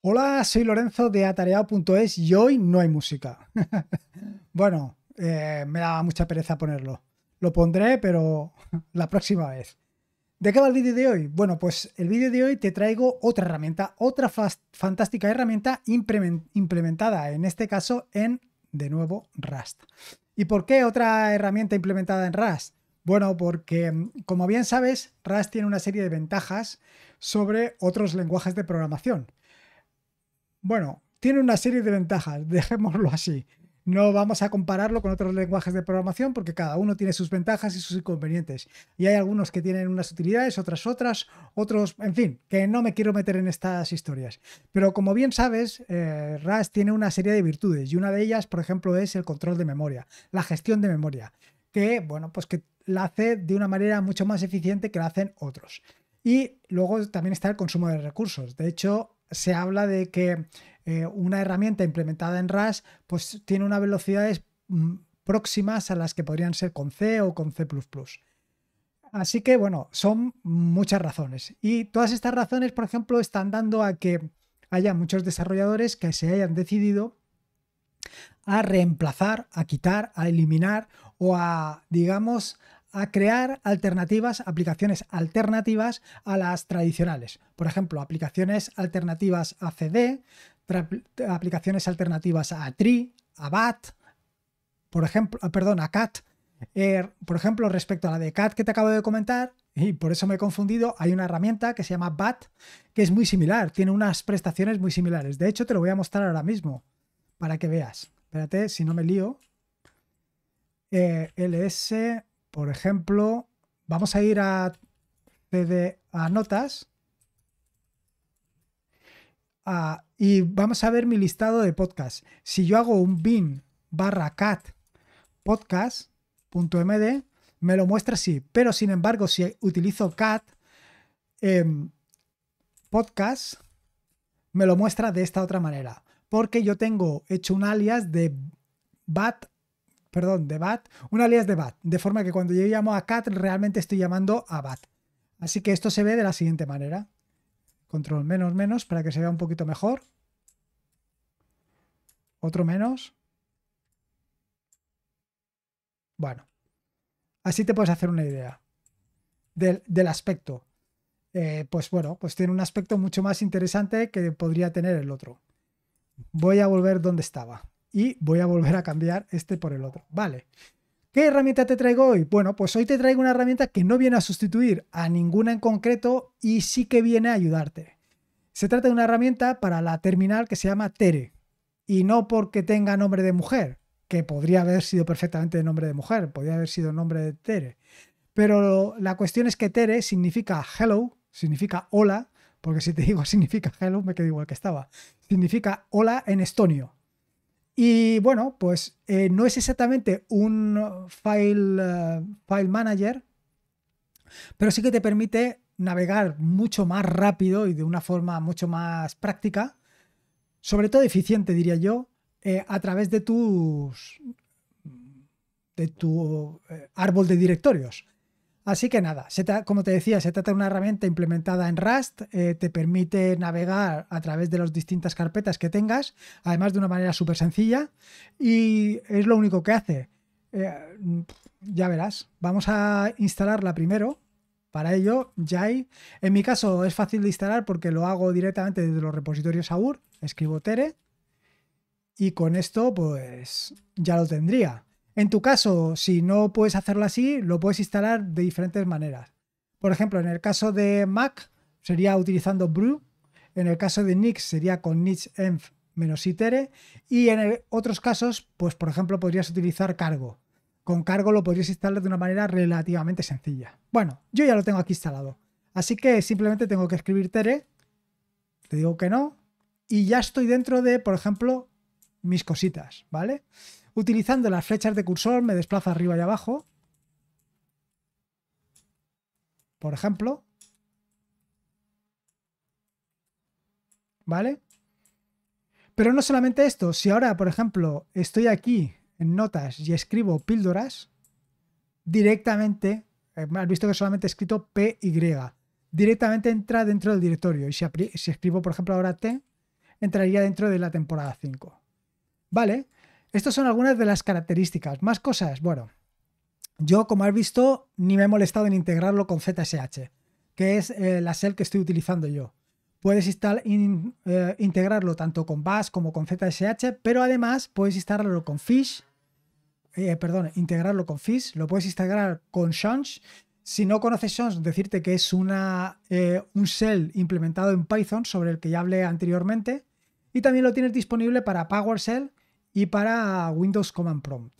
Hola, soy Lorenzo de atareado.es y hoy no hay música. bueno, eh, me daba mucha pereza ponerlo. Lo pondré, pero la próxima vez. ¿De qué va el vídeo de hoy? Bueno, pues el vídeo de hoy te traigo otra herramienta, otra fantástica herramienta implementada, en este caso en, de nuevo, Rust. ¿Y por qué otra herramienta implementada en Rust? Bueno, porque mm, como bien sabes, Rust tiene una serie de ventajas sobre otros lenguajes de programación. Bueno, tiene una serie de ventajas, dejémoslo así. No vamos a compararlo con otros lenguajes de programación porque cada uno tiene sus ventajas y sus inconvenientes. Y hay algunos que tienen unas utilidades, otras otras, otros, en fin, que no me quiero meter en estas historias. Pero como bien sabes, eh, RAS tiene una serie de virtudes y una de ellas, por ejemplo, es el control de memoria, la gestión de memoria, que, bueno, pues que la hace de una manera mucho más eficiente que la hacen otros. Y luego también está el consumo de recursos. De hecho, se habla de que eh, una herramienta implementada en RAS pues, tiene unas velocidades mm, próximas a las que podrían ser con C o con C. Así que, bueno, son muchas razones. Y todas estas razones, por ejemplo, están dando a que haya muchos desarrolladores que se hayan decidido a reemplazar, a quitar, a eliminar o a, digamos, a crear alternativas, aplicaciones alternativas a las tradicionales. Por ejemplo, aplicaciones alternativas a CD, aplicaciones alternativas a TRI a BAT, por ejemplo, ah, perdón, a CAT. Eh, por ejemplo, respecto a la de CAT que te acabo de comentar, y por eso me he confundido, hay una herramienta que se llama BAT, que es muy similar, tiene unas prestaciones muy similares. De hecho, te lo voy a mostrar ahora mismo para que veas. Espérate, si no me lío. Eh, LS por ejemplo, vamos a ir a, a notas y vamos a ver mi listado de podcast. Si yo hago un bin barra cat podcast.md, me lo muestra así. Pero sin embargo, si utilizo cat em, podcast, me lo muestra de esta otra manera. Porque yo tengo hecho un alias de bat perdón, de Bat, una alias de Bat, de forma que cuando yo llamo a Cat realmente estoy llamando a Bat. Así que esto se ve de la siguiente manera. Control menos menos para que se vea un poquito mejor. Otro menos. Bueno, así te puedes hacer una idea del, aspecto. Eh, pues bueno, pues tiene un aspecto mucho más interesante que podría tener el otro. Voy a volver donde estaba y voy a volver a cambiar este por el otro. Vale. ¿Qué herramienta te traigo hoy? Bueno, pues hoy te traigo una herramienta que no viene a sustituir a ninguna en concreto y sí que viene a ayudarte. Se trata de una herramienta para la terminal que se llama Tere. Y no porque tenga nombre de mujer, que podría haber sido perfectamente nombre de mujer, podría haber sido nombre de Tere. Pero la cuestión es que Tere significa hello, significa hola, porque si te digo significa hello, me quedo igual que estaba. Significa hola en estonio. Y bueno, pues eh, no es exactamente un file, eh, file manager, pero sí que te permite navegar mucho más rápido y de una forma mucho más práctica, sobre todo eficiente, diría yo, eh, a través de tus de tu árbol de directorios. Así que nada, como te decía, se trata de una herramienta implementada en Rust, eh, te permite navegar a través de las distintas carpetas que tengas, además de una manera súper sencilla, y es lo único que hace. Eh, ya verás, vamos a instalarla primero. Para ello, Jai. En mi caso es fácil de instalar porque lo hago directamente desde los repositorios AUR, escribo Tere, y con esto pues ya lo tendría. En tu caso, si no puedes hacerlo así, lo puedes instalar de diferentes maneras. Por ejemplo, en el caso de Mac sería utilizando brew, en el caso de Nix sería con nix-env itere y en otros casos, pues por ejemplo, podrías utilizar cargo. Con cargo lo podrías instalar de una manera relativamente sencilla. Bueno, yo ya lo tengo aquí instalado. Así que simplemente tengo que escribir tere, te digo que no, y ya estoy dentro de, por ejemplo, mis cositas, ¿vale? Utilizando las flechas de cursor me desplazo arriba y abajo. Por ejemplo. ¿Vale? Pero no solamente esto, si ahora, por ejemplo, estoy aquí en notas y escribo píldoras, directamente, eh, has visto que solamente he escrito PY, directamente entra dentro del directorio. Y si, si escribo, por ejemplo, ahora T, entraría dentro de la temporada 5. ¿Vale? Estas son algunas de las características. Más cosas, bueno, yo como has visto ni me he molestado en integrarlo con ZSH, que es eh, la shell que estoy utilizando yo. Puedes eh, integrarlo tanto con Bash como con ZSH, pero además puedes instalarlo con Fish, eh, perdón, integrarlo con Fish, lo puedes instalar con Shunch. Si no conoces Shunch, decirte que es una, un shell implementado en Python sobre el que ya hablé anteriormente. Y también lo tienes disponible para PowerShell y para Windows Command Prompt.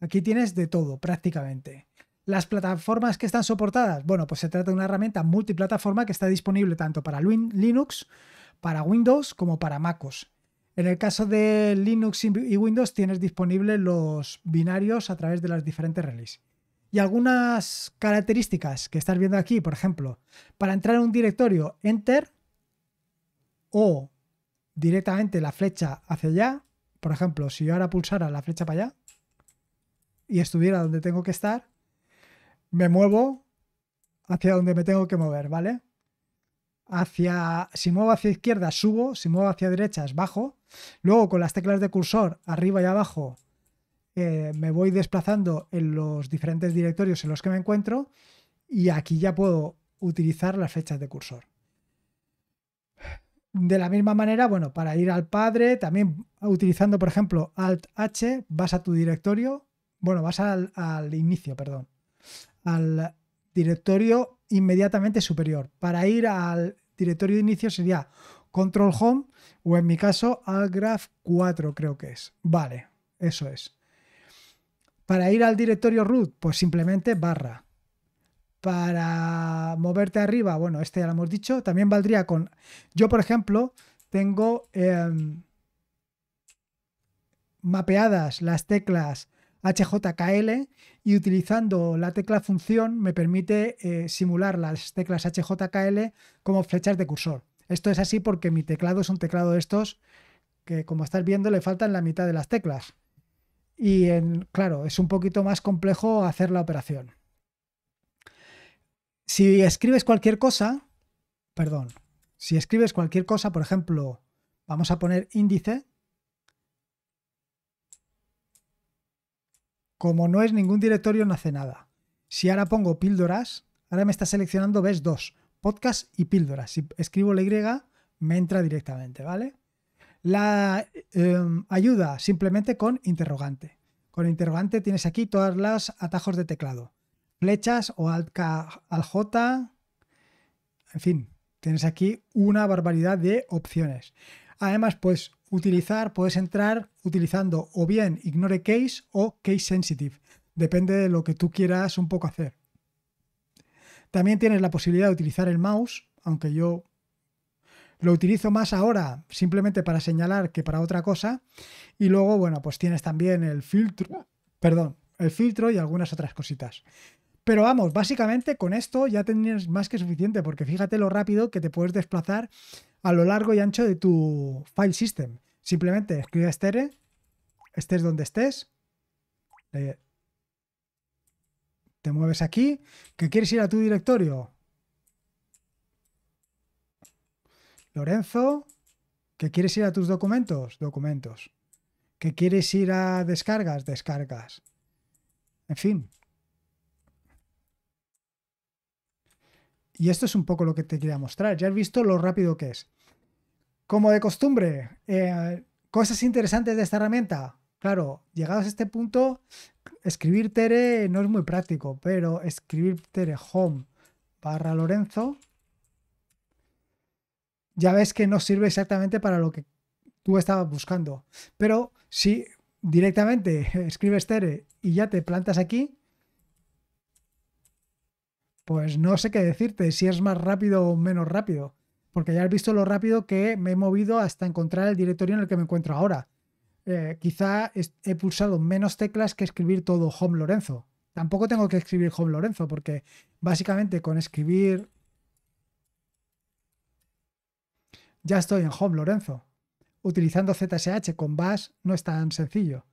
Aquí tienes de todo prácticamente. Las plataformas que están soportadas, bueno, pues se trata de una herramienta multiplataforma que está disponible tanto para Linux, para Windows como para MacOS. En el caso de Linux y Windows tienes disponibles los binarios a través de las diferentes releases. Y algunas características que estás viendo aquí, por ejemplo, para entrar en un directorio, enter o directamente la flecha hacia allá, por ejemplo, si yo ahora pulsara la flecha para allá y estuviera donde tengo que estar, me muevo hacia donde me tengo que mover, ¿vale? Hacia, si muevo hacia izquierda, subo, si muevo hacia derecha, bajo. Luego con las teclas de cursor arriba y abajo eh, me voy desplazando en los diferentes directorios en los que me encuentro y aquí ya puedo utilizar las flechas de cursor. De la misma manera, bueno, para ir al padre, también utilizando, por ejemplo, Alt-H, vas a tu directorio, bueno, vas al, inicio, perdón, al directorio inmediatamente superior. Para ir al directorio de inicio sería Control Home o en mi caso Alt-Graph 4 creo que es. Vale, eso es. Para ir al directorio root, pues simplemente barra para moverte arriba, bueno, este ya lo hemos dicho, también valdría con... Yo, por ejemplo, tengo em, mapeadas las teclas HJKL y utilizando la tecla función me permite eh, simular las teclas HJKL como flechas de cursor. Esto es así porque mi teclado es un teclado de estos que, como estás viendo, le faltan la mitad de las teclas. Y en, claro, es un poquito más complejo hacer la operación. Si escribes cualquier cosa, perdón, si escribes cualquier cosa, por ejemplo, vamos a poner índice, como no es ningún directorio, no hace nada. Si ahora pongo píldoras, ahora me está seleccionando, ves, dos, podcast y píldoras. Si escribo la Y, me entra directamente, ¿vale? La em, ayuda simplemente con interrogante. Con interrogante tienes aquí todas las atajos de teclado flechas o alt K al J. En fin, tienes aquí una barbaridad de opciones. Además, puedes utilizar, puedes entrar utilizando o bien ignore case o case sensitive. Depende de lo que tú quieras un poco hacer. También tienes la posibilidad de utilizar el mouse, aunque yo lo utilizo más ahora simplemente para señalar que para otra cosa. Y luego, bueno, pues tienes también el filtro, perdón, el filtro y algunas otras cositas. Pero vamos, básicamente con esto ya tenías más que suficiente, porque fíjate lo rápido que te puedes desplazar a lo largo y ancho de tu file system. Simplemente escribe estere estés donde estés, eh, te mueves aquí, que quieres ir a tu directorio. Lorenzo, que quieres ir a tus documentos, documentos. Que quieres ir a descargas, descargas. En fin, Y esto es un poco lo que te quería mostrar. Ya has visto lo rápido que es. Como de costumbre, eh, cosas interesantes de esta herramienta. Claro, llegados a este punto, escribir Tere no es muy práctico, pero escribir Tere home barra Lorenzo, ya ves que no sirve exactamente para lo que tú estabas buscando. Pero si directamente escribes Tere y ya te plantas aquí, pues no sé qué decirte, si es más rápido o menos rápido, porque ya has visto lo rápido que me he movido hasta encontrar el directorio en el que me encuentro ahora. Eh, quizá he pulsado menos teclas que escribir todo Home Lorenzo. Tampoco tengo que escribir Home Lorenzo, porque básicamente con escribir... Ya estoy en Home Lorenzo. Utilizando ZSH con Bash no es tan sencillo.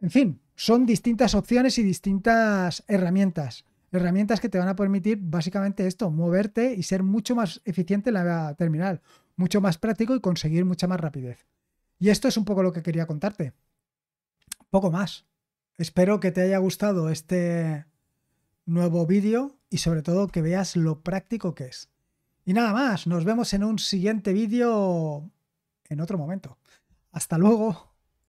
En fin, son distintas opciones y distintas herramientas herramientas que te van a permitir básicamente esto, moverte y ser mucho más eficiente en la terminal, mucho más práctico y conseguir mucha más rapidez. Y esto es un poco lo que quería contarte. Poco más. Espero que te haya gustado este nuevo vídeo y sobre todo que veas lo práctico que es. Y nada más, nos vemos en un siguiente vídeo en otro momento. Hasta luego.